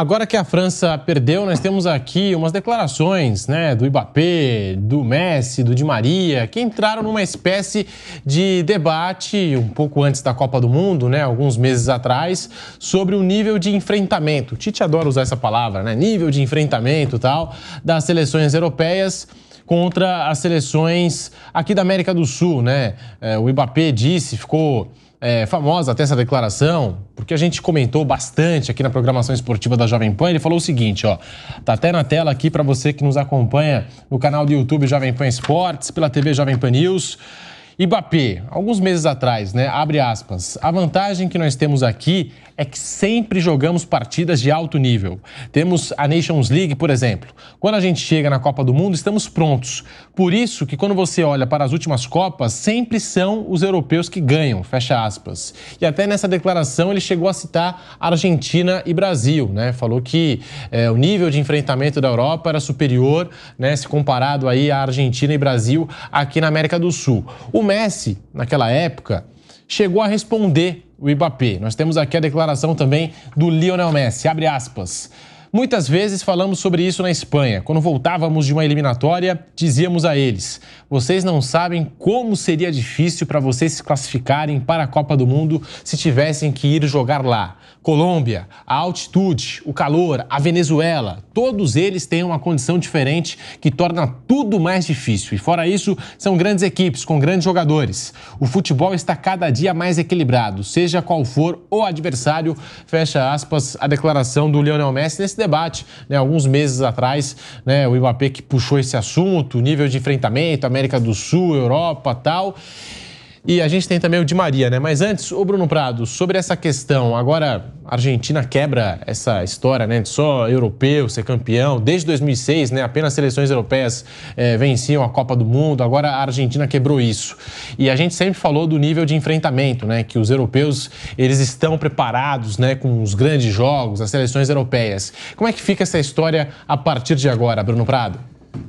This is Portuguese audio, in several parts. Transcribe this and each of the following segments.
Agora que a França perdeu, nós temos aqui umas declarações né, do Ibapê, do Messi, do Di Maria, que entraram numa espécie de debate um pouco antes da Copa do Mundo, né, alguns meses atrás, sobre o nível de enfrentamento. O Tite adora usar essa palavra, né? Nível de enfrentamento tal, das seleções europeias contra as seleções aqui da América do Sul, né? É, o Ibapê disse, ficou é, famosa até essa declaração, porque a gente comentou bastante aqui na programação esportiva da Jovem Pan. Ele falou o seguinte, ó, tá até na tela aqui para você que nos acompanha no canal do YouTube Jovem Pan Esportes, pela TV Jovem Pan News. Ibapê, alguns meses atrás, né? Abre aspas. A vantagem que nós temos aqui é que sempre jogamos partidas de alto nível. Temos a Nations League, por exemplo. Quando a gente chega na Copa do Mundo, estamos prontos. Por isso que quando você olha para as últimas Copas, sempre são os europeus que ganham, fecha aspas. E até nessa declaração ele chegou a citar Argentina e Brasil, né? Falou que é, o nível de enfrentamento da Europa era superior, né? Se comparado aí a Argentina e Brasil aqui na América do Sul. O Messi, naquela época, chegou a responder o Ibapê. Nós temos aqui a declaração também do Lionel Messi. Abre aspas. Muitas vezes falamos sobre isso na Espanha. Quando voltávamos de uma eliminatória, dizíamos a eles: vocês não sabem como seria difícil para vocês se classificarem para a Copa do Mundo se tivessem que ir jogar lá. Colômbia, a altitude, o calor, a Venezuela, todos eles têm uma condição diferente que torna tudo mais difícil. E fora isso, são grandes equipes com grandes jogadores. O futebol está cada dia mais equilibrado, seja qual for o adversário. Fecha aspas a declaração do Lionel Messi debate. Né? Alguns meses atrás, né, o Mbappé que puxou esse assunto, nível de enfrentamento, América do Sul, Europa tal. E a gente tem também o Di Maria, né? Mas antes, o Bruno Prado, sobre essa questão, agora a Argentina quebra essa história, né? De só europeu ser campeão. Desde 2006, né? Apenas seleções europeias é, venciam a Copa do Mundo. Agora a Argentina quebrou isso. E a gente sempre falou do nível de enfrentamento, né? Que os europeus eles estão preparados, né? Com os grandes jogos, as seleções europeias. Como é que fica essa história a partir de agora, Bruno Prado?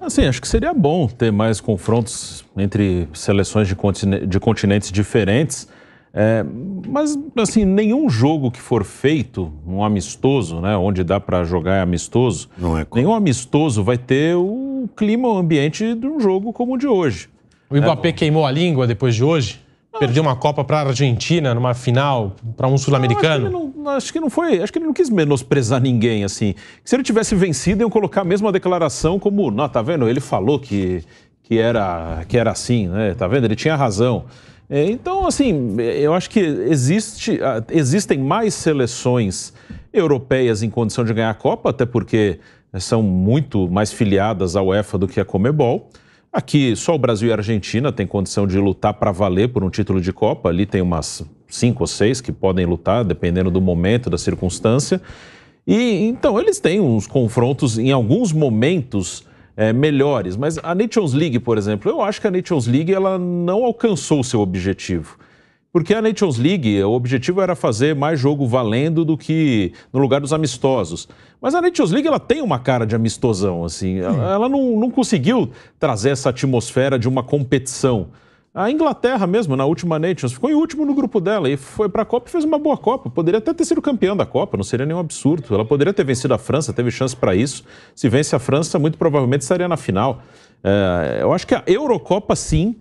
Assim, acho que seria bom ter mais confrontos entre seleções de, continentes, de continentes diferentes. É, mas, assim, nenhum jogo que for feito, um amistoso, né, onde dá para jogar é amistoso, é nenhum amistoso vai ter o clima, o ambiente de um jogo como o de hoje. O Mbappé é, queimou a língua depois de hoje? Perder uma Copa para a Argentina numa final, para um sul-americano? Acho, que não foi. Acho que ele não quis menosprezar ninguém, assim. Se ele tivesse vencido, eu colocar a mesma declaração como. Não, tá vendo? Ele falou que, que, era, que era assim, né? Tá vendo? Ele tinha razão. É, então, assim, eu acho que existe, existem mais seleções europeias em condição de ganhar a Copa, até porque são muito mais filiadas à UEFA do que a Comebol. Aqui só o Brasil e a Argentina têm condição de lutar para valer por um título de Copa. Ali tem umas cinco ou seis que podem lutar, dependendo do momento, da circunstância. E então eles têm uns confrontos em alguns momentos é, melhores. Mas a Nations League, por exemplo, eu acho que a Nations League ela não alcançou o seu objetivo. Porque a Nations League, o objetivo era fazer mais jogo valendo do que no lugar dos amistosos. Mas a Nations League, ela tem uma cara de amistosão, assim. Ela, ela não, não conseguiu trazer essa atmosfera de uma competição. A Inglaterra mesmo, na última Nations, ficou em último no grupo dela e foi para a Copa e fez uma boa Copa. Poderia até ter sido campeã da Copa, não seria nenhum absurdo. Ela poderia ter vencido a França, teve chance para isso. Se vence a França, muito provavelmente estaria na final. É, eu acho que a Eurocopa, sim,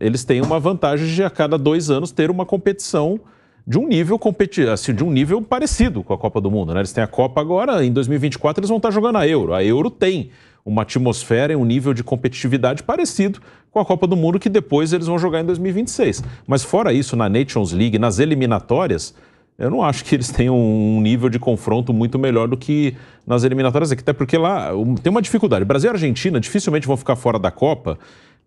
eles têm uma vantagem de a cada dois anos ter uma competição de um nível competi assim, de um nível parecido com a Copa do Mundo. Né? Eles têm a Copa agora, em 2024 eles vão estar jogando a Euro. A Euro tem uma atmosfera e um nível de competitividade parecido com a Copa do Mundo que depois eles vão jogar em 2026. Mas fora isso, na Nations League, nas eliminatórias, eu não acho que eles tenham um nível de confronto muito melhor do que nas eliminatórias aqui, até porque lá tem uma dificuldade. Brasil e Argentina dificilmente vão ficar fora da Copa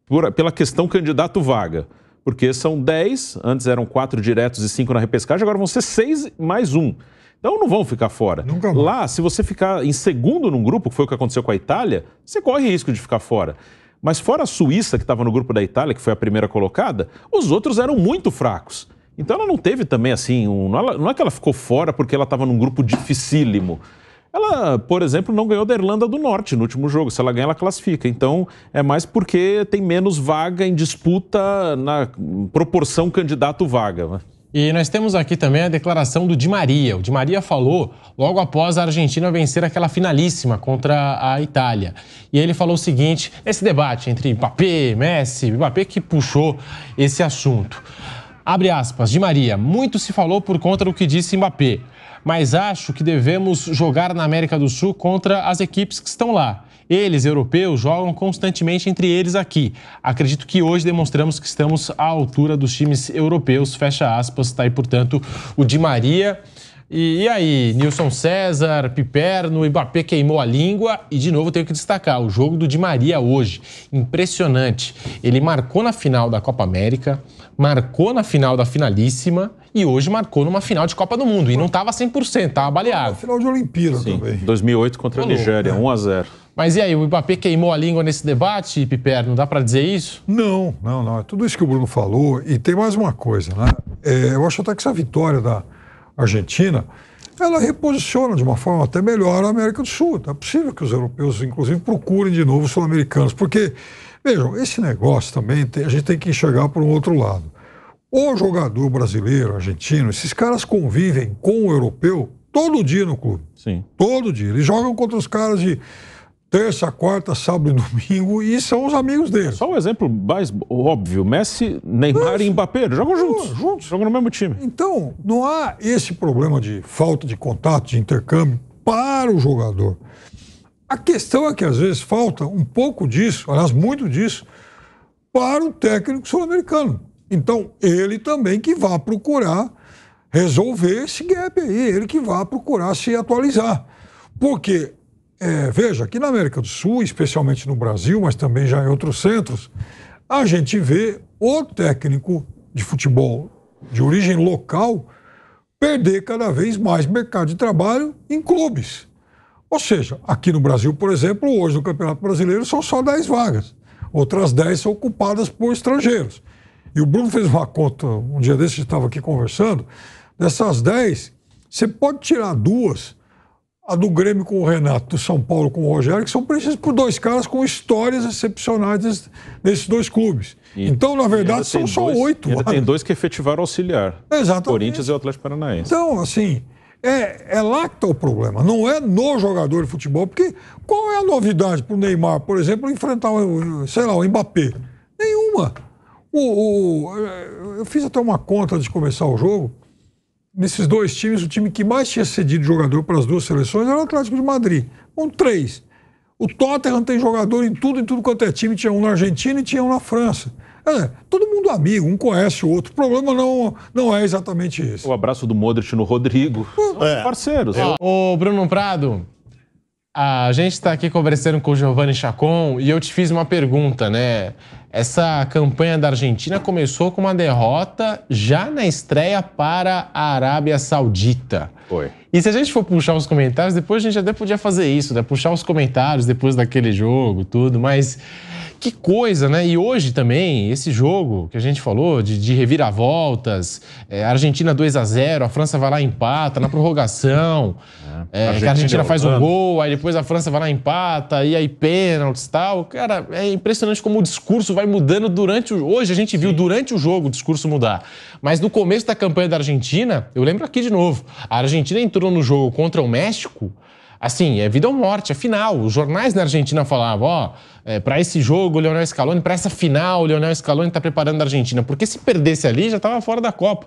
por, pela questão candidato vaga. Porque são 10, antes eram quatro diretos e cinco na repescagem, agora vão ser seis mais um. Então não vão ficar fora. Nunca Lá, se você ficar em segundo num grupo, que foi o que aconteceu com a Itália, você corre risco de ficar fora. Mas fora a Suíça, que estava no grupo da Itália, que foi a primeira colocada, os outros eram muito fracos. Então ela não teve também assim, um, não, é, é que ela ficou fora porque ela estava num grupo dificílimo. Ela, por exemplo, não ganhou da Irlanda do Norte no último jogo. Se ela ganha, ela classifica. Então, é mais porque tem menos vaga em disputa na proporção candidato-vaga. Né? E nós temos aqui também a declaração do Di Maria. O Di Maria falou logo após a Argentina vencer aquela finalíssima contra a Itália. E ele falou o seguinte, esse debate entre Mbappé, Messi, Mbappé que puxou esse assunto. Abre aspas, de Maria, muito se falou por conta do que disse Mbappé, mas acho que devemos jogar na América do Sul contra as equipes que estão lá. Eles, europeus, jogam constantemente entre eles aqui. Acredito que hoje demonstramos que estamos à altura dos times europeus. Fecha aspas, está aí, portanto, o Di Maria. E, e, aí, Nilson César, Piperno, Mbappé queimou a língua. E de novo tenho que destacar o jogo do Di Maria hoje. Impressionante. Ele marcou na final da Copa América, marcou na final da finalíssima e hoje marcou numa final de Copa do Mundo. E não estava 100%, estava baleado. Final de Olimpíada Sim, também. 2008 contra Falou, a Nigéria, 1 a 0 mas e aí, o Mbappé queimou a língua nesse debate, Piper? Não dá para dizer isso? Não, não, não. É tudo isso que o Bruno falou. E tem mais uma coisa, né? É, eu acho até que essa vitória da Argentina, ela reposiciona de uma forma até melhor a América do Sul. Então, é possível que os europeus, inclusive, procurem de novo os sul-americanos, porque Vejam, esse negócio também tem, a gente tem que enxergar para um outro lado. O jogador brasileiro, argentino, esses caras convivem com o europeu todo dia no clube. Sim. Todo dia. Eles jogam contra os caras de terça, quarta, sábado e domingo e são os amigos deles. Só um exemplo mais óbvio: Messi, Neymar e Mbappé jogam juntos. juntos. Jogam no mesmo time. Então, não há esse problema de falta de contato, de intercâmbio para o jogador. A questão é que às vezes falta um pouco disso, aliás, muito disso, para o técnico sul-americano. Então, ele também que vá procurar resolver esse gap aí, ele que vá procurar se atualizar. Porque, é, veja, aqui na América do Sul, especialmente no Brasil, mas também já em outros centros, a gente vê o técnico de futebol de origem local perder cada vez mais mercado de trabalho em clubes. Ou seja, aqui no Brasil, por exemplo, hoje no Campeonato Brasileiro são só 10 vagas. Outras 10 são ocupadas por estrangeiros. E o Bruno fez uma conta, um dia desses estava aqui conversando, dessas 10, você pode tirar duas, a do Grêmio com o Renato, do São Paulo com o Rogério, que são precisas por dois caras com histórias excepcionais desses dois clubes. E, então, na verdade, são só oito. Ainda tem dois que efetivaram auxiliar. Exatamente. Corinthians e o Atlético Paranaense. Então, assim, é, é lá que está o problema, não é no jogador de futebol. Porque qual é a novidade para o Neymar, por exemplo, enfrentar, sei lá, o Mbappé? Nenhuma. O, o, é, eu fiz até uma conta antes de começar o jogo. Nesses dois times, o time que mais tinha cedido jogador para as duas seleções era o Atlético de Madrid. Com um, três. O Tottenham tem jogador em tudo, em tudo quanto é time. Tinha um na Argentina e tinha um na França. É, todo mundo amigo, um conhece o outro. O problema não, não é exatamente isso. O abraço do Modric no Rodrigo. É. Parceiros. É. Ô, Bruno Prado, a gente está aqui conversando com o Giovanni Chacon e eu te fiz uma pergunta, né? Essa campanha da Argentina começou com uma derrota já na estreia para a Arábia Saudita. Foi. E se a gente for puxar os comentários, depois a gente até podia fazer isso, né? Puxar os comentários depois daquele jogo, tudo, mas que coisa, né? E hoje também, esse jogo que a gente falou de, de reviravoltas, é, Argentina 2 a 0 a França vai lá e empata na prorrogação, é, é a, Argentina, a Argentina faz um gol, aí depois a França vai lá e empata, e aí pênaltis e tal. Cara, é impressionante como o discurso vai mudando durante o... Hoje a gente viu durante o jogo o discurso mudar. Mas no começo da campanha da Argentina, eu lembro aqui de novo, a Argentina entrou no jogo contra o México assim, é vida ou morte, é final. Os jornais na Argentina falavam, ó, é, para esse jogo, o Leonel Scaloni, para essa final, o Leonel Scaloni está preparando a Argentina, porque se perdesse ali, já estava fora da Copa.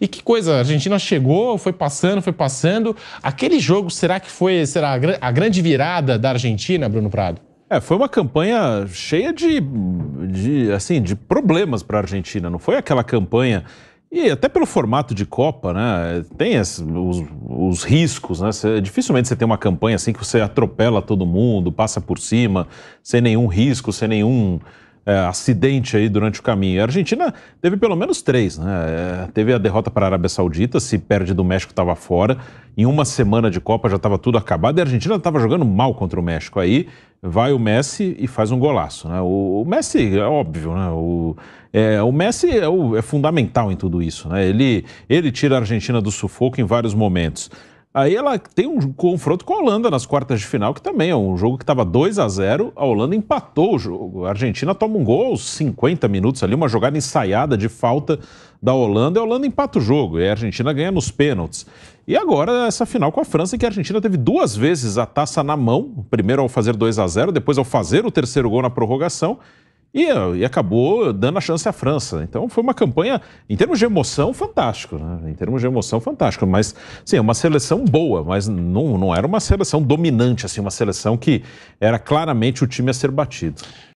E que coisa, a Argentina chegou, foi passando, foi passando. Aquele jogo, será que foi será a, a grande virada da Argentina, Bruno Prado? É, foi uma campanha cheia de, de assim, de problemas para a Argentina. Não foi aquela campanha e até pelo formato de Copa, né? Tem as, os, os, riscos, né? Cê, dificilmente você tem uma campanha assim que você atropela todo mundo, passa por cima, sem nenhum risco, sem nenhum é, acidente aí durante o caminho. A Argentina teve pelo menos três, né? É, teve a derrota para a Arábia Saudita, se perde do México estava fora. Em uma semana de Copa já estava tudo acabado e a Argentina estava jogando mal contra o México. Aí vai o Messi e faz um golaço, né? O, o Messi é óbvio, né? O, é, o Messi é, o, é fundamental em tudo isso, né? Ele, ele tira a Argentina do sufoco em vários momentos. Aí ela tem um confronto com a Holanda nas quartas de final, que também é um jogo que estava 2 a 0 A Holanda empatou o jogo. A Argentina toma um gol aos 50 minutos ali, uma jogada ensaiada de falta da Holanda. A Holanda empata o jogo e a Argentina ganha nos pênaltis. E agora essa final com a França, em que a Argentina teve duas vezes a taça na mão. Primeiro ao fazer 2 a 0 depois ao fazer o terceiro gol na prorrogação. E, e, acabou dando a chance à França. Então foi uma campanha, em termos de emoção, fantástico. Né? Em termos de emoção, fantástico. Mas, sim, é uma seleção boa, mas não, não era uma seleção dominante, assim, uma seleção que era claramente o time a ser batido.